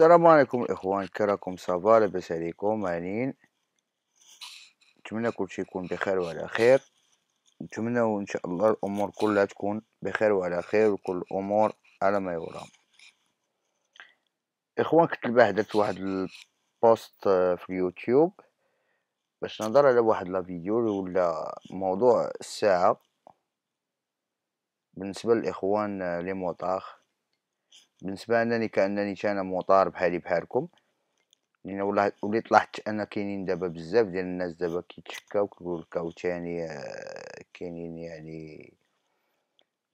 السلام عليكم الاخوان كراكم صافا لاباس عليكم هانيين نتمنى كلشي يكون بخير وعلى خير نتمنى وان شاء الله الامور كلها تكون بخير وعلى خير وكل الامور على ما يرام اخوان كنت البارح درت واحد البوست في اليوتيوب باش نهضر على واحد لا فيديو ولا موضوع الساعه بالنسبه للاخوان لي موطاخ بالنسبه انني كانني انا مطار بحالي بحالكم لان والله وليت لاحظت انا كاينين دابا بزاف ديال الناس دابا كيتشكاو كيقول لك عاوتاني آه، كاينين يعني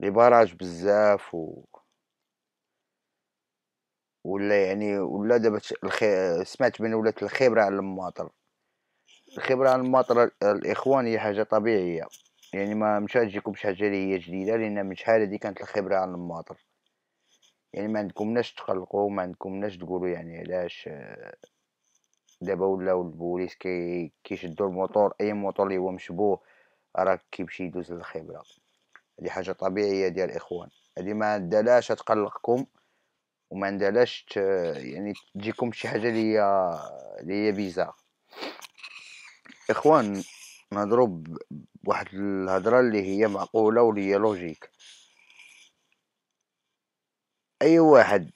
لي باراج بزاف و ولا يعني ولا دابا الخي... سمعت بان ولات الخبره على الماطر الخبره على الماطر الاخوان هي حاجه طبيعيه يعني ما مشات تجيكم شي حاجه اللي هي جديده لان من شحال هذه كانت الخبره على الماطر يعني ما عندكمناش تقلقوا ما عندكمناش تقولوا يعني علاش آه، دابا ولاو البوليس كي كيشدوا الموتور اي موتور اللي هو مشبوه راه كيمشي يدوز للخبره هذه حاجه طبيعيه ديال الاخوان هذه ما عندهاش تقلقكم وما عندهاش يعني تجيكم شي حاجه اللي هي اللي هي بيزار اخوان نضرب بواحد الهضره اللي هي معقوله واللي هي لوجيك أي واحد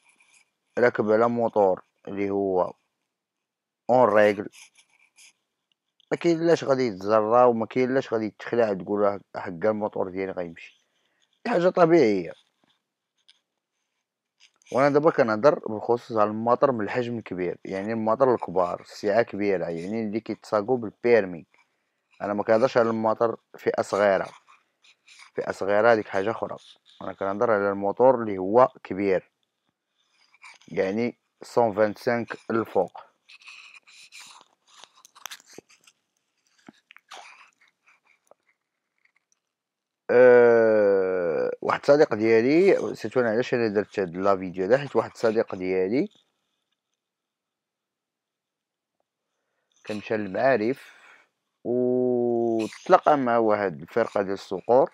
راكب على موتور اللي هو اون ريغل ما لاش غادي يتزرى وما لاش غادي تخلع تقول راه حق الموتور ديالي غيمشي حاجه طبيعيه وانا دابا كنهضر بالخصوص على الماطر من الحجم الكبير يعني الماطر الكبار السعه كبيره يعني اللي كيتساقو بالبيرمي انا ما كنهضرش على الماطر فئه صغيره فئه صغيره هذيك حاجه اخرى انا كنهضر على الموتور اللي هو كبير يعني 125 الفوق أه واحد الصديق ديالي سيتو انا علاش انا درت هاد لا فيديو هذا حيت واحد الصديق ديالي كان مشى للمعارف وتلاقى مع واحد الفرقه ديال الصقور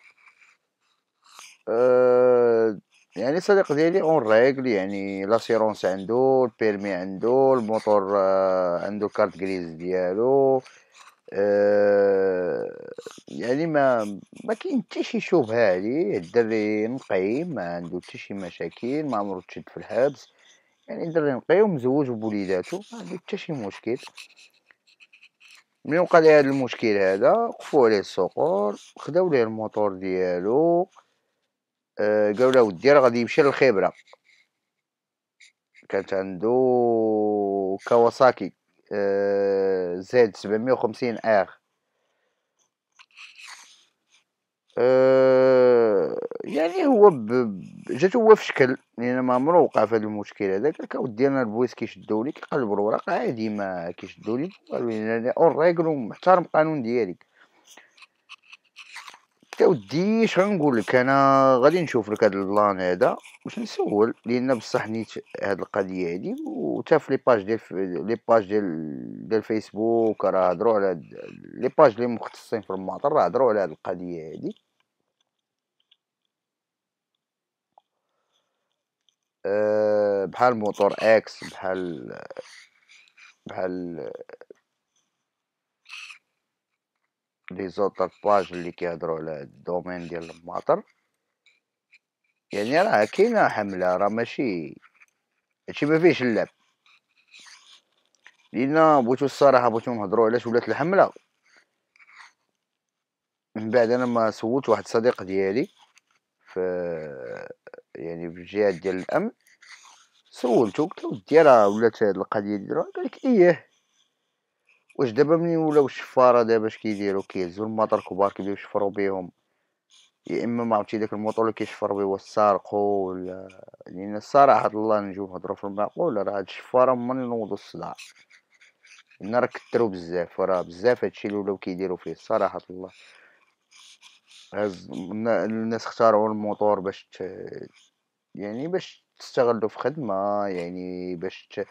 آه، يعني صديق ديالي اون ريغل يعني لاسيرونس عندو البيرمي عندو الموتور آه عندو كارت غريز ديالو آه يعني ما ما كاين حتى شي شبهه عليه الدري نقي ما عنده حتى شي مشاكل ما عمرو تشد في الحبس يعني الدري نقي ومزوج بوليداتو ما عنده حتى شي مشكل ملي وقع ليه هذا المشكل هذا وقفوا عليه الصقور خداو ليه الموتور ديالو ودي راه غادي يمشي للخبرة كانت عنده كواساكي آه، زاد سبعمية وخمسين اغ آه، يعني هو ب... جات هو في شكل لان ما عمرو وقع في هذا المشكل هذا قال ودي انا البويس كيشدوني كيقلبوا الوراق عادي ما كيشدوني قالوا لي اون ريغلو محترم القانون ديالك قلت له ودي اش غنقول لك انا غادي نشوف لك هاد البلان هذا باش نسول لان بصح نيت هاد القضيه هادي وتا في لي باج ديال لي باج ديال ديال الفيسبوك راه هضروا على هاد لي باج اللي مختصين في الماطر راه هضروا على هاد القضيه هادي آه، بحال موتور اكس بحال بحال لي زوطر باج اللي كيهضروا على الدومين ديال الماطر يعني راه كاينه حمله راه ماشي هادشي ما فيهش اللعب لان بغيتو الصراحه بغيتو نهضروا علاش ولات الحمله من بعد انا ما سولت واحد الصديق ديالي في يعني في الجهات ديال الامن سولته قلت له ودي راه ولات هاد القضيه ديال قال لك ايه واش دابا ملي ولاو الشفاره دابا اش كيديروا كيهزوا المطر كبار كيبداو يشفروا بهم يا اما ما عرفتي داك الموطور اللي كيشفر به السارقو ولا لان يعني الصراحه الله نجيو نهضروا في المعقول راه هاد الشفاره هما نوضوا الصداع لان راه كثروا بزاف وراه بزاف هادشي اللي ولاو كيديروا فيه الصراحه الله هز الناس اختاروا الموطور باش ت... يعني باش تستغلوا في خدمه يعني باش ت...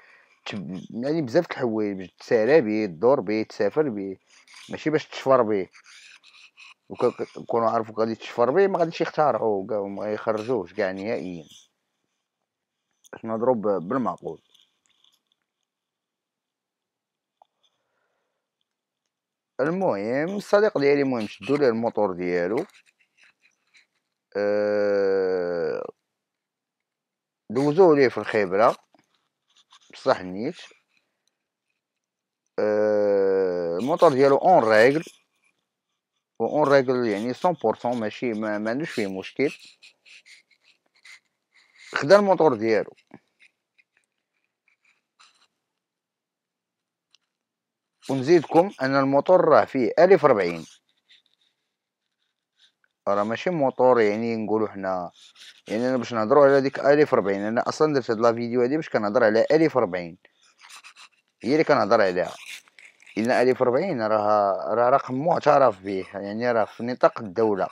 يعني بزاف د الحوايج تسالى به تدور به تسافر به ماشي باش تشفر به وكونوا عرفوا غادي تشفر به ما غاديش يختارعوا كاع وما يخرجوش كاع نهائيا باش نضرب بالمعقول المهم الصديق ديالي المهم شدو ليه الموتور ديالو أه دوزوه ليه في الخبره تصلحنيش آه، الموتور ديالو اون ريغل و اون ريغل يعني 100% ماشي ما, عندوش فيه مشكل خدا الموطور ديالو ونزيدكم ان الموطور راه فيه 1040 راه ماشي موطور يعني نقولوا حنا يعني انا باش نهضروا على ديك ربعين انا اصلا درت هاد لا فيديو هادي باش كنهضر على ربعين هي اللي كنهضر عليها ان 1040 راه راه رقم معترف به يعني راه في نطاق الدوله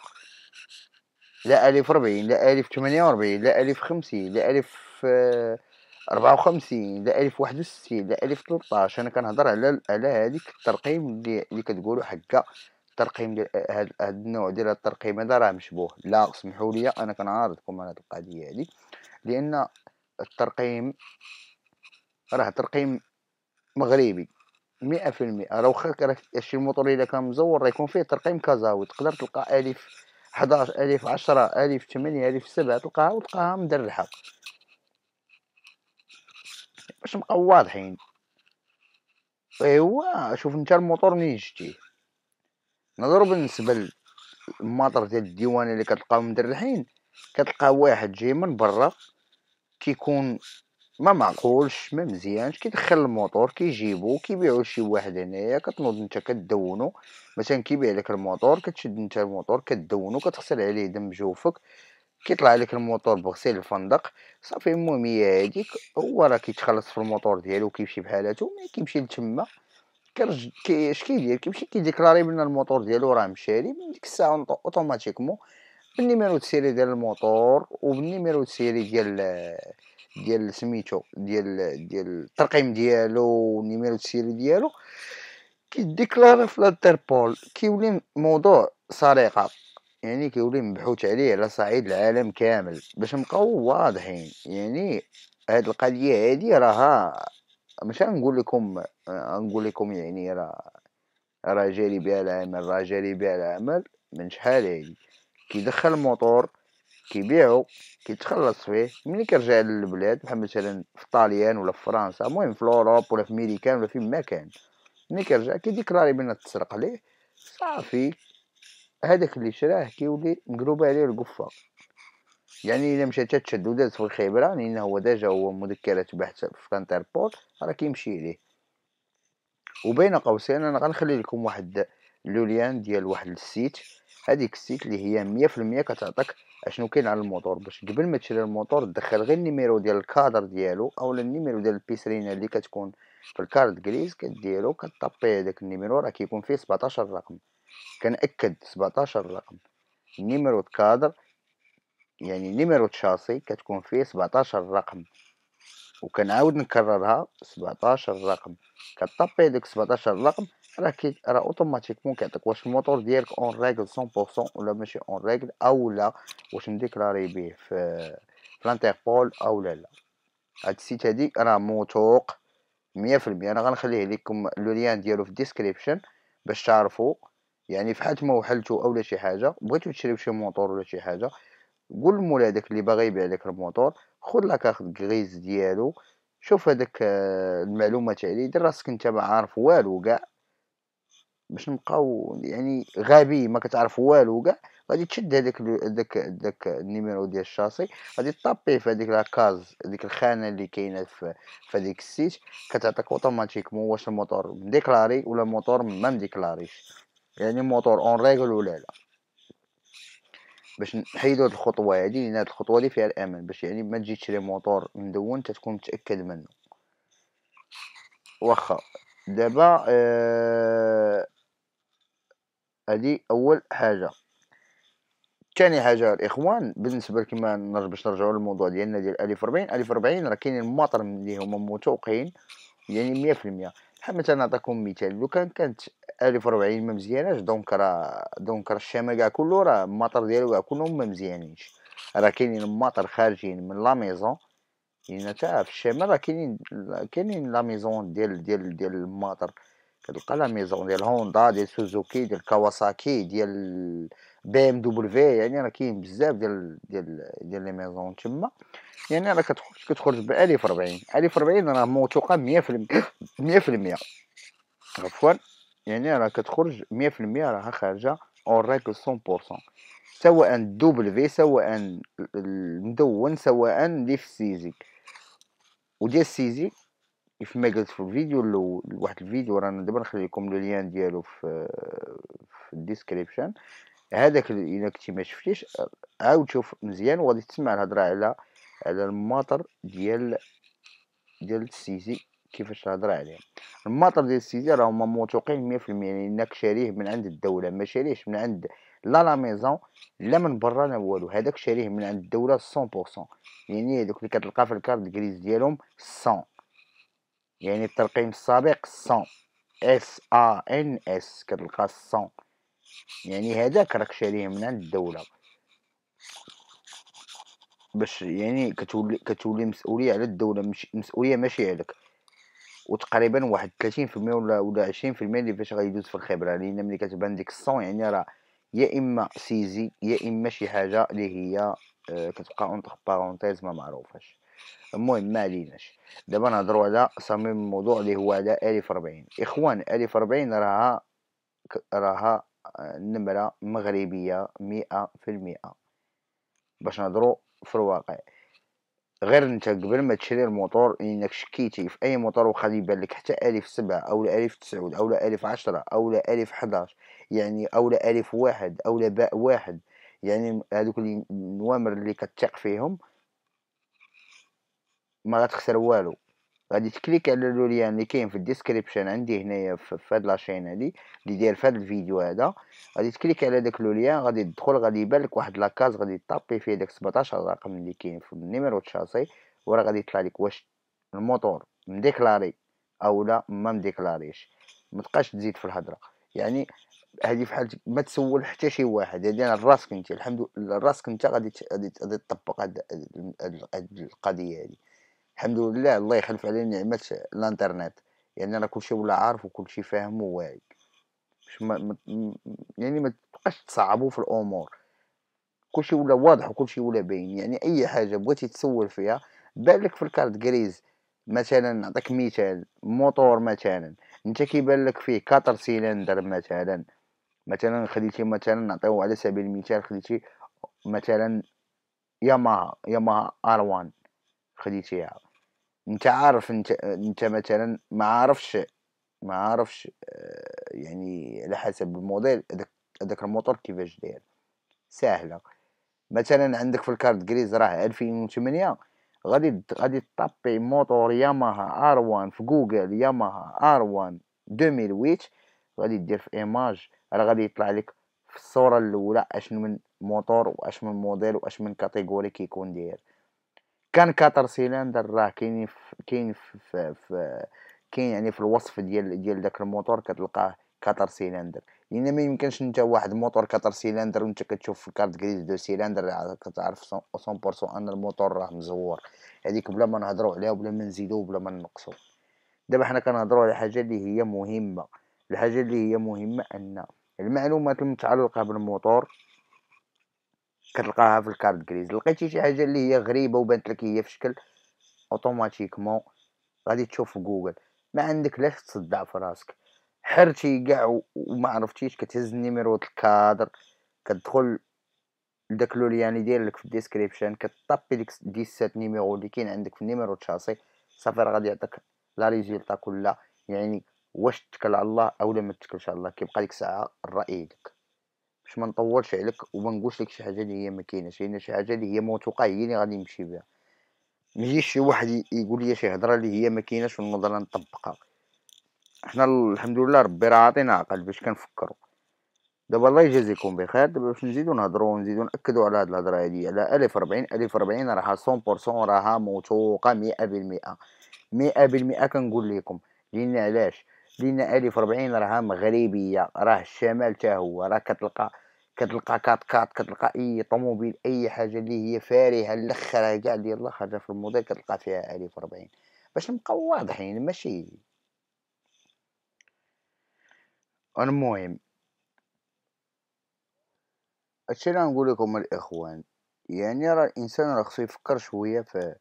لا ربعين لا وربعين لا خمسين لا 1000 54 لا وستين لا تلطاش انا كنهضر على على هذيك الترقيم اللي اللي كتقولوا حقه الترقيم ديال آه، هاد النوع ديال الترقيم هذا راه مشبوه لا سمحوا لي انا كنعارضكم على هاد القضيه هادي لان الترقيم راه ترقيم مغربي مئة في المئة راه واخا راه شي موطور الا كان مزور راه يكون فيه ترقيم كازاوي تقدر تلقى الف حداش الف عشرة الف تمانية الف سبعة تلقاها وتلقاها مدرحة باش نبقاو واضحين ايوا شوف نتا الموطور منين جبتيه نضرب بالنسبه للمطر ديال الديوان اللي كتلقاو الحين كتلقى واحد جاي من برا كيكون ما معقولش ما مزيانش كيدخل الموتور كيجيبو كيبيعو لشي واحد هنايا كتنوض نتا كدونو مثلا كيبيع لك الموتور كتشد نتا الموتور كدونو كتغسل عليه دم جوفك كيطلع لك الموتور بغسيل الفندق صافي المهم هي هاديك هو راه كيتخلص في الموتور ديالو كيمشي بحالاتو مي كيمشي لتما كيرج كي اش كيدير كيمشي كيديكلاري بان الموتور ديالو راه مشاري من ديك الساعه اوتوماتيكمون بالنيميرو سيري ديال الموتور وبالنيميرو سيري ديال ديال سميتو ديال ديال الترقيم ديالو والنيميرو سيري ديالو كيديكلاري في الانتربول كيولي موضوع سرقه يعني كيولي مبحوث عليه على صعيد العالم كامل باش نبقاو واضحين يعني هاد القضيه هادي راها مش نقول لكم نقول لكم يعني راه راه جاري بها العمل راه جاري بها العمل من شحال هادي كيدخل الموطور كيبيعو كيتخلص فيه ملي كيرجع للبلاد بحال مثلا في طاليان ولا في فرنسا المهم في اوروب ولا في ميريكان ولا في ما كان ملي كيرجع كيديكلاري بان تسرق ليه صافي هذاك اللي شراه كيولي مقلوبه عليه القفه يعني الا تشد تتشددات في الخبره لان هو ديجا هو مذكرات بحث في الانتربول راه كيمشي ليه وبين قوسين انا غنخلي لكم واحد لوليان ديال واحد السيت هذيك السيت اللي هي مية في المية كتعطيك اشنو كاين على الموتور باش قبل ما تشري الموتور دخل غير النيميرو ديال الكادر ديالو اولا النيميرو ديال البيسرينه اللي كتكون في الكارد كريز كديرو كطابي هذاك النيميرو راه كيكون فيه 17 رقم كنأكد 17 رقم النيميرو الكادر يعني نيميرو تشاسي كتكون فيه 17 رقم وكنعاود نكررها 17 رقم كطبي ديك 17 رقم راه كي راه اوتوماتيكمون كيعطيك واش الموتور ديالك اون ريغل 100% ولا ماشي اون ريغل او لا واش مديكلاري بيه في فلانتيربول او لا لا هاد السيت هادي راه موثوق 100% انا غنخليه لكم لو ليان ديالو في الديسكريبشن باش تعرفوا يعني فحال ما وحلتو اولا شي حاجه بغيتو تشريو شي موتور ولا شي حاجه قول هذاك اللي باغي يبيع لك الموتور خذ اخذ كغيز ديالو شوف هذاك آه، المعلومات عليه دير راسك انت ما عارف والو كاع باش نبقاو يعني غبي ما كتعرف والو كاع غادي تشد هذاك داك داك النيميرو ديال الشاصي غادي طابيه في هذيك لاكاز هذيك الخانه اللي كاينه في في هذيك السيت كتعطيك اوتوماتيكمون واش الموتور مديكلاري ولا الموتور ما مديكلاريش يعني موتور اون ريغل ولا لا باش نحيدوا هذه الخطوه هذه لان هذه الخطوه اللي فيها الامان باش يعني ما تجي تشري موتور مدون تتكون متاكد منه واخا دابا هذه آه... اول حاجه ثاني حاجه الاخوان بالنسبه لكما نرجع باش نرجعوا للموضوع ديالنا ديال الف الف ربعين راه كاينين الماطر اللي هما متوقعين يعني 100% بحال مثلا نعطيكم مثال لو كان كانت 1040 ما مزياناش دونك راه دونك راه الشمال كاع كله راه المطر ديالو كاع كلهم ما مزيانينش راه كاينين مطر خارجين من لا ميزون كاين حتى في الشمال راه كاينين كاينين لا ميزون ديال ديال ديال المطر كتلقى لا ميزون ديال هوندا ديال سوزوكي ديال كواساكي ديال بي ام دبليو يعني راه كاين بزاف ديال ديال ديال لي ميزون تما يعني راه كتخرج كتخرج ب 1040 1040 راه موثوقه 100% 100% عفوا يعني راه كتخرج 100% راها خارجه اون ريكل 100% سواء دوبل في سواء المدون سواء لي في سيزي وديال السيزي كيفما قلت في الفيديو الاول واحد الفيديو رانا دابا نخلي لكم لو ديالو في في الديسكريبشن هذاك الا كنتي ما شفتيش عاود شوف مزيان وغادي تسمع الهضره على على الماطر ديال ديال السيزي كيفاش الهضره عليه الماطر ديال السيزي راه هما موثوقين 100% انك شاريه من عند الدوله ما شاريهش من عند لا لا ميزون لا من برا لا والو هذاك شاريه من عند الدوله 100% يعني هذوك اللي كتلقى في الكارد كريز ديالهم 100 يعني الترقيم السابق 100 اس ا ان اس كتلقى 100 يعني هذاك راك شاريه من عند الدوله باش يعني كتولي كتولي مسؤوليه على الدوله مش مسؤوليه ماشي عليك وتقريبا واحد 30% ولا ولا 20% اللي فاش غيدوز في الخبره لان ملي كتبان ديك الصون يعني راه يا اما سيزي يا اما شي حاجه اللي هي آه، كتبقى اونطخ بارونتيز ما معروفاش المهم ما عليناش دابا نهضروا على صميم الموضوع اللي هو على الف 40 اخوان 40 راها راها نمرة مغربية مئة في المئة باش نهضرو في الواقع غير انت قبل ما تشري الموتور يعني انك شكيتي في اي موتور وخا يبان لك حتى الف سبعة او الف تسعود او الف عشرة او الف حداش يعني او الف واحد او باء واحد يعني هذوك النوامر اللي كتثق فيهم ما غتخسر والو غادي تكليك على لو ليان اللي كاين في الديسكريبشن عندي هنايا في هاد لاشين هادي اللي داير في هاد الفيديو هذا غادي تكليك على داك لو ليان غادي تدخل غادي يبان لك واحد لاكاز غادي طابي فيه داك 17 الرقم اللي كاين في النيميرو الشاسي وراه غادي يطلع لك واش الموتور مديكلاري او لا ما مديكلاريش ما تبقاش تزيد في الهضره يعني هذه فحال ما تسول حتى شي واحد هذه انا راسك انت الحمد لله راسك انت غادي غادي تطبق هاد القضيه هذه الحمد لله الله يخلف علينا نعمه الانترنت يعني راه كلشي ولا عارف وكلشي فاهم وواعي باش ما يعني ما تبقاش تصعبوا في الامور كلشي ولا واضح وكلشي ولا باين يعني اي حاجه بغيتي تسول فيها بالك في الكارت كريز مثلا نعطيك مثال موتور مثلا انت كيبان لك فيه كاتر سيلندر مثلا مثلا خديتي مثلا نعطيو على سبيل المثال خديتي مثلا ياماها ياماها ار 1 خديت اياها انت عارف انت انت مثلا ما عارفش ما عارفش آه، يعني على حسب الموديل هذاك الموتور كيفاش داير ساهله مثلا عندك في الكارت غريز راه 2008 غادي غادي طابي موتور ياماها ار 1 في جوجل ياماها ار 1 2008 غادي دير في ايماج راه غادي يطلع لك في الصوره الاولى اش من موتور واش من موديل واش من كاتيجوري كيكون داير كان كاتر سيلندر راه كاين كاين كاين يعني في الوصف ديال ديال داك الموتور كتلقاه كاتر سيلندر لان يعني ما يمكنش انت واحد موتور كاتر سيلندر وانت كتشوف في الكارت غريز دو سيلندر كتعرف 100% ان الموتور راه مزور هذيك بلا ما نهضروا عليها وبلا ما نزيدو وبلا ما نقصو دابا حنا كنهضروا على حاجه اللي هي مهمه الحاجه اللي هي مهمه ان المعلومات المتعلقه بالموتور كتلقاها في الكارد كريز لقيتي شي حاجه اللي هي غريبه وبانت لك هي في شكل اوتوماتيكمون غادي تشوف في جوجل ما عندك لاش تصدع في راسك حرتي كاع وما عرفتيش كتهز النيميرو الكادر كتدخل لداك لو ليان ديالك في الديسكريبشن كطابي ديك 17 نيميرو اللي كاين عندك في نيميرو تشاسي صافي راه غادي يعطيك لا ريزولتا كلها يعني واش تكل على الله او لا ما تكلش على الله كيبقى ديك الساعه الراي لك باش ما نطولش عليك وما نقولش لك شي حاجه اللي هي ما كاينش لان شي حاجه اللي هي موثوقه هي اللي غادي نمشي بها ما يجيش شي واحد يقول لي شي هضره اللي هي ما كاينش ونضل نطبقها حنا الحمد لله ربي راه عاطينا عقل باش كنفكروا دابا الله يجازيكم بخير دابا باش نزيدو نهضروا ونزيدو ناكدوا على هاد الهضره هادي على 1040 1040 راها 100% راها موثوقه 100% 100% كنقول لكم لان علاش لان الف 40 راه مغربيه راه الشمال حتى هو راه كتلقى كتلقى كات كات كتلقى اي طوموبيل اي حاجه اللي هي فارهه الاخر كاع ديال الاخر في الموديل كتلقى فيها الف 40 باش نبقاو واضحين ماشي المهم هادشي اللي نقول لكم الاخوان يعني راه الانسان راه خصو يفكر شويه في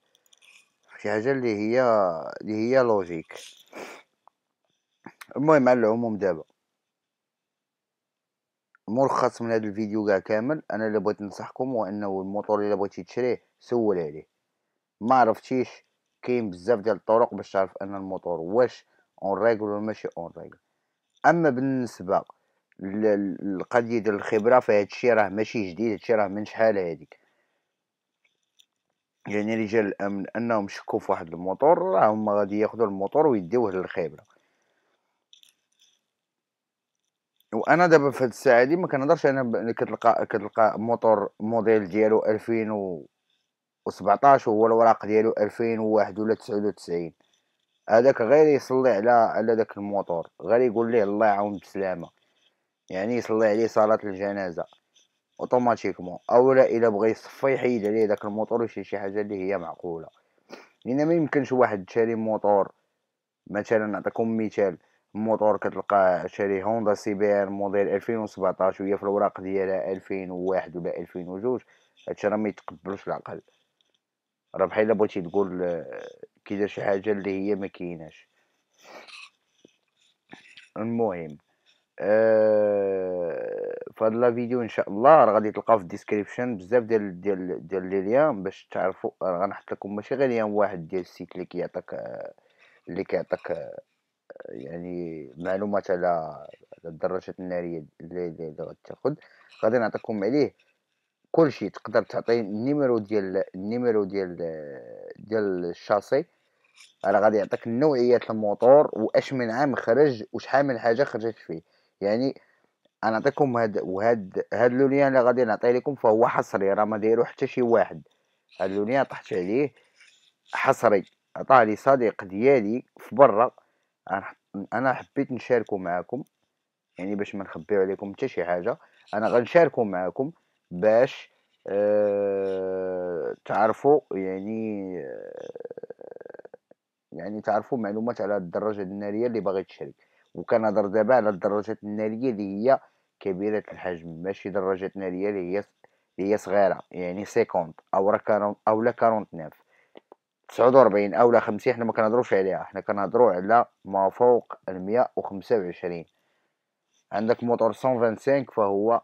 شي حاجه اللي هي اللي هي لوجيك المهم على العموم دابا ملخص من هذا الفيديو كاع كامل انا اللي بغيت ننصحكم هو انه الموطور اللي بغيتي تشريه سول عليه ما عرفتيش كاين بزاف ديال الطرق باش تعرف ان الموطور واش اون ريغول ولا ماشي اون ريغول اما بالنسبه للقضيه ديال الخبره فهذا الشيء راه ماشي جديد هادشي راه من شحال هذيك يعني رجال الامن انهم شكوا في واحد الموتور راه هما غادي ياخذوا الموتور ويديوه للخبره وانا دابا في هاد الساعه دي ما كنهضرش انا كتلقى كتلقى موتور موديل ديالو 2017 وهو الوراق ديالو 2001 ولا 99 هذاك غير يصلي على على داك الموتور غير يقول ليه الله يعاون بالسلامه يعني يصلي عليه صلاه الجنازه اوتوماتيكمون اولا الا بغى يصفي يحيد عليه داك الموتور ويشري شي حاجه اللي هي معقوله لان ما يمكنش واحد يشري موتور مثلا نعطيكم مثال الموتور كتلقاه شاري هوندا سيبير موديل 2017 وهي في الوراق ديالها 2001 ولا 2002 هادشي راه ما يتقبلوش العقل راه بحال بغيتي تقول آه، كيدير شي حاجه اللي هي ما كايناش المهم آه فهاد لا فيديو ان شاء الله راه غادي تلقاو في الديسكريبشن بزاف ديال ديال ديال لي ليان باش تعرفوا راه غنحط لكم ماشي غير ليان واحد ديال السيت اللي كيعطيك آه، اللي كيعطيك آه، يعني معلومات على الدراجات الناريه اللي اللي غتاخد غادي نعطيكم عليه كلشي تقدر تعطي النيميرو ديال النيميرو ديال ديال الشاسي راه غادي يعطيك نوعيه الموتور واش من عام خرج وشحال من حاجه خرجت فيه يعني انا نعطيكم هاد وهاد هاد اللونيان اللي غادي نعطي لكم فهو حصري راه ما دايرو حتى شي واحد هاد اللونيان طحت عليه حصري عطاه لي صديق ديالي في برا انا حبيت نشاركو معاكم يعني باش ما نخبيو عليكم حتى شي حاجه انا غنشاركو معاكم باش أه تعرفوا يعني آه، يعني تعرفوا معلومات على الدراجه الناريه اللي باغي تشري وكنهضر دابا على الدراجات الناريه اللي هي كبيره الحجم ماشي دراجات ناريه اللي هي اللي هي صغيره يعني سيكوند او او لا 49 تسعود أو لا خمسين حنا ما كنهضروش عليها حنا كنهضرو على ما فوق المية وخمسة وعشرين عندك موتور سون فهو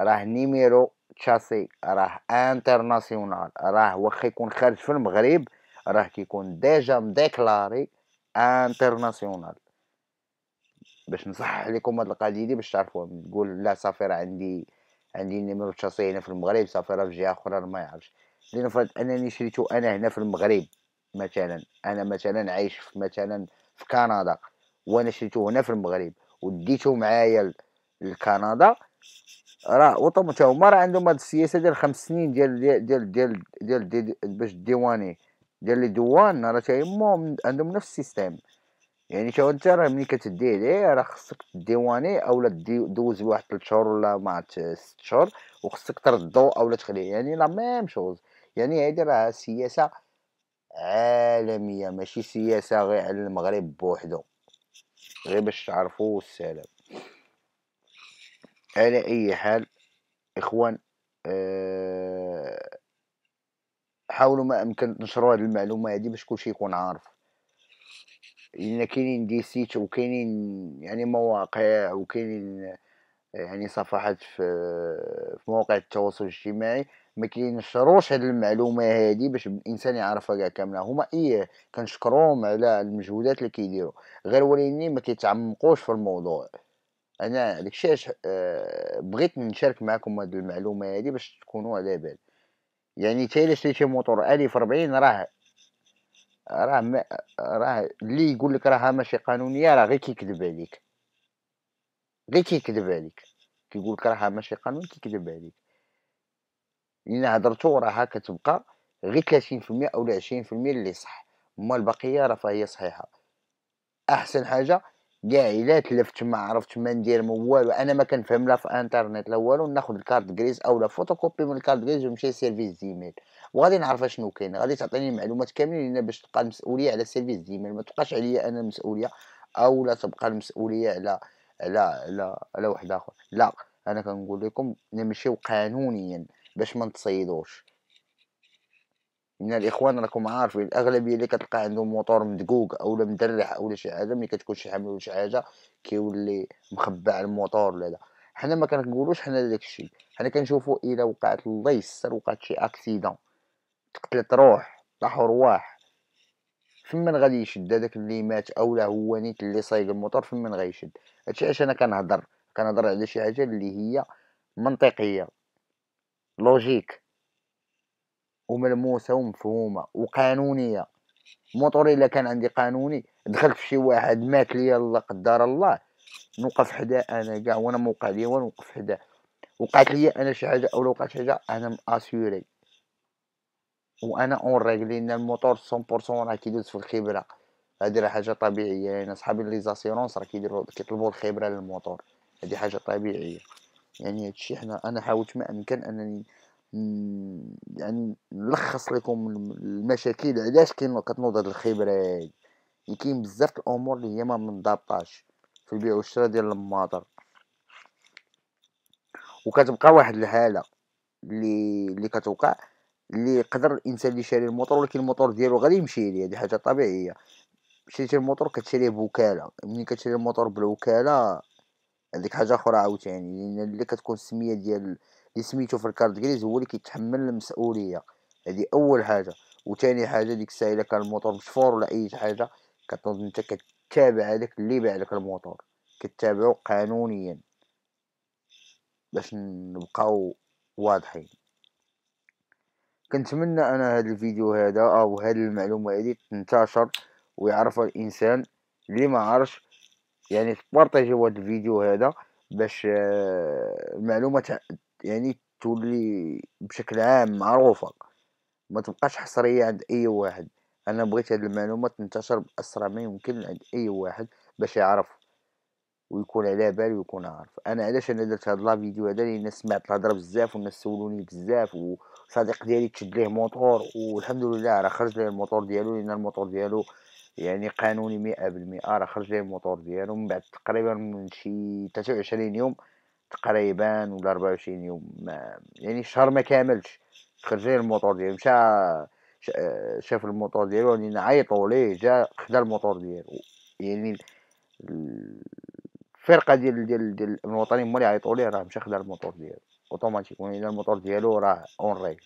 راه نيميرو تشاسي راه انترناسيونال راه واخا يكون خارج في المغرب راه كيكون ديجا مديكلاري انترناسيونال باش نصحح لكم هاد القضيه دي باش تعرفوا تقول لا صافي راه عندي عندي نيميرو تشاسي هنا في المغرب صافي راه في جهه اخرى ما يعرفش لان فرض انني شريته انا هنا في المغرب مثلا انا مثلا عايش في مثلا في كندا وانا شريته هنا في المغرب وديته معايا لكندا راه تا هما راه عندهم هاد السياسه ديال خمس سنين ديال ديال ديال ديال, ديال, ديال, ديال باش ديواني ديال لي دوان راه تاهما عندهم نفس السيستيم يعني شو انت راه ملي كتدي عليه راه خصك ديواني اولا دوز واحد 3 شهور ولا ما ست شهور وخصك تردو اولا تخليه يعني لا ميم شوز يعني هادي راه سياسه عالميه ماشي سياسه غير على المغرب بوحدو غير باش تعرفوا السلام على اي حال اخوان أه حاولوا ما امكن تنشروا هذه المعلومه هذه باش كلشي يكون عارف لان كاينين دي سيت وكاينين يعني مواقع وكاينين يعني صفحات في في مواقع التواصل الاجتماعي ما كينشروش هاد المعلومه هادي باش الانسان يعرفها كاع كامله هما ايه كنشكروهم على المجهودات اللي كيديروا غير وليني ما كيتعمقوش في الموضوع انا داكشي اش أه بغيت نشارك معكم هاد المعلومه هادي باش تكونوا على بال يعني حتى الا شريتي موتور 40 راه راه راه اللي يقول لك راها ماشي قانونيه راه غير كيكذب عليك غير كيكذب عليك كيقول لك راها ماشي قانون كيكذب عليك لان هضرتو راها كتبقى غير 30% او 20% اللي صح اما البقيه راه فهي صحيحه احسن حاجه كاع الا تلفت ما عرفت ما ندير ما والو انا ما كنفهم لا في انترنت لا والو ناخذ الكارت غريز او لا فوتوكوبي من الكارت غريز ونمشي سيرفيس ديميل وغادي نعرف اشنو كاين غادي تعطيني المعلومات كاملين لان باش تبقى المسؤوليه على سيرفيس ديميل ما تبقاش عليا انا المسؤوليه او لا تبقى المسؤوليه على على على على واحد اخر لا انا كنقول لكم نمشيو قانونيا باش ما نتصيدوش من الاخوان راكم عارفين الاغلبيه اللي كتلقى عندهم موتور مدقوق اولا مدرح اولا شي حاجه ملي كتكون شي حامل ولا شي حاجه كيولي مخبع الموتور لا لا حنا ما كنقولوش حنا داك الشيء حنا كنشوفوا الا وقعت الله يسر وقعت شي اكسيدون تقتلت روح طاح رواح فمن غادي يشد هذاك اللي مات اولا هو نيت اللي صايق الموطور فمن غيشد هادشي علاش انا كنهضر كنهضر على شي حاجه اللي هي منطقيه لوجيك وملموسه ومفهومه وقانونيه الموطور الا كان عندي قانوني دخلت في شي واحد مات ليا لا قدر الله نوقف حدا انا كاع وانا موقع ليا ونوقف حدا وقعت ليا انا شي حاجه اولا وقعت حاجه انا ماسيوري وانا اون ريغ لان الموتور 100% راه كيدوز في الخبره هذه راه حاجه طبيعيه يعني صحابي لي زاسيرونس راه كيديروا كيطلبوا الخبره للموتور هذه حاجه طبيعيه يعني هادشي حنا انا حاولت ما امكن انني يعني نلخص لكم المشاكل علاش كاين كتنوض هاد الخبره هادي يعني كاين بزاف الامور اللي هي ما منضبطاش في البيع والشراء ديال الماطر وكتبقى واحد الحاله اللي اللي كتوقع اللي يقدر الانسان اللي شاري الموتور ولكن الموتور ديالو غادي يمشي ليه هذه حاجه طبيعيه شريتي الموتور كتشريه بوكاله ملي كتشري الموتور بالوكاله هذيك حاجه اخرى عاوتاني لان يعني اللي كتكون السميه ديال اللي سميتو في الكارت كريز هو اللي كيتحمل المسؤوليه هذه اول حاجه وثاني حاجه ديك الساعه الا كان الموتور مشفور ولا اي حاجه كتنوض انت كتابع هذاك اللي باع لك الموتور كتابعو قانونيا باش نبقاو واضحين كنتمنى انا هاد الفيديو هذا او هاد المعلومه هذه تنتشر ويعرفها الانسان اللي ما عارفش يعني تبارطاجيو هاد الفيديو هذا باش آه، المعلومه يعني تولي بشكل عام معروفه ما تبقاش حصريه عند اي واحد انا بغيت هاد المعلومه تنتشر باسرع ما يمكن عند اي واحد باش يعرف ويكون على بالي ويكون عارف انا علاش انا درت هاد لا فيديو هذا لان سمعت الهضره بزاف والناس سولوني بزاف و... صديق ديالي تشد ليه موتور والحمد لله راه خرج ليه الموتور ديالو لان الموتور ديالو يعني قانوني مئة بالمئة راه خرج ليه الموتور ديالو من بعد تقريبا من شي تلاتة وعشرين يوم تقريبا ولا ربعة وعشرين يوم ما يعني شهر ما كاملش خرج ليه الموتور ديالو مشى آه، شاف الموتور ديالو يعني عيطو ليه جا خدا الموتور ديالو يعني الفرقه ديال ديال ديال الوطني هما لي عيطو ليه راه مشى خدا الموتور ديالو اوتوماتيكيا الى الموتور ديالو راه اون ريغل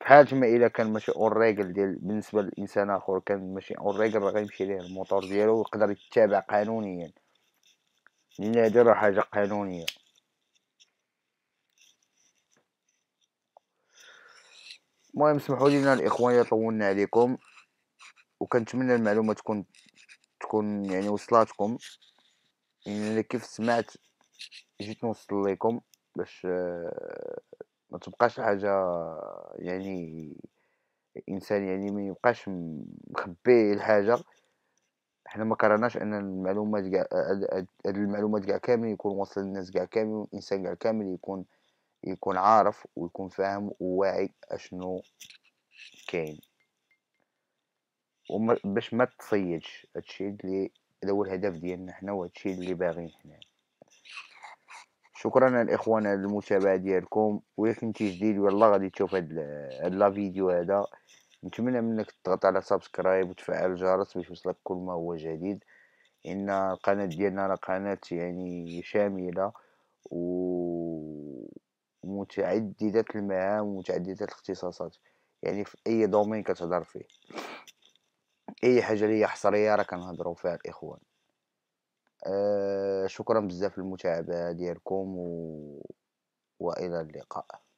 بحال ما الا كان ماشي اون ريغل ديال بالنسبه للانسان اخر كان ماشي اون ريغل راه غيمشي ليه الموتور ديالو ويقدر يتابع قانونيا لان هادي راه حاجه قانونيه المهم سمحوا لينا الاخوان طولنا عليكم وكنتمنى المعلومه تكون تكون يعني وصلاتكم يعني كيف سمعت جيت نوصل لكم باش آه، ما تبقاش حاجه يعني الانسان يعني ما يبقاش مخبي الحاجه حنا ما كرهناش ان المعلومات كاع آه، هاد المعلومات كاع كامل يكون وصل للناس كاع كامل والانسان كاع كامل يكون يكون عارف ويكون فاهم وواعي اشنو كاين باش ما تصيدش هادشي اللي هو الهدف ديالنا حنا وهادشي اللي باغيين حنا شكرا الاخوان على المتابعه ديالكم كنتي جديد والله غادي تشوف هاد لا فيديو هذا نتمنى منك تضغط على سبسكرايب وتفعل الجرس باش يوصلك كل ما هو جديد ان القناه ديالنا راه قناه يعني شامله ومتعدده المهام ومتعدده الاختصاصات يعني في اي دومين كتهضر فيه اي حاجه ليا حصريه راه كنهضروا فيها الاخوان آه، شكرا بزاف للمتابعة ديالكم و... وإلى اللقاء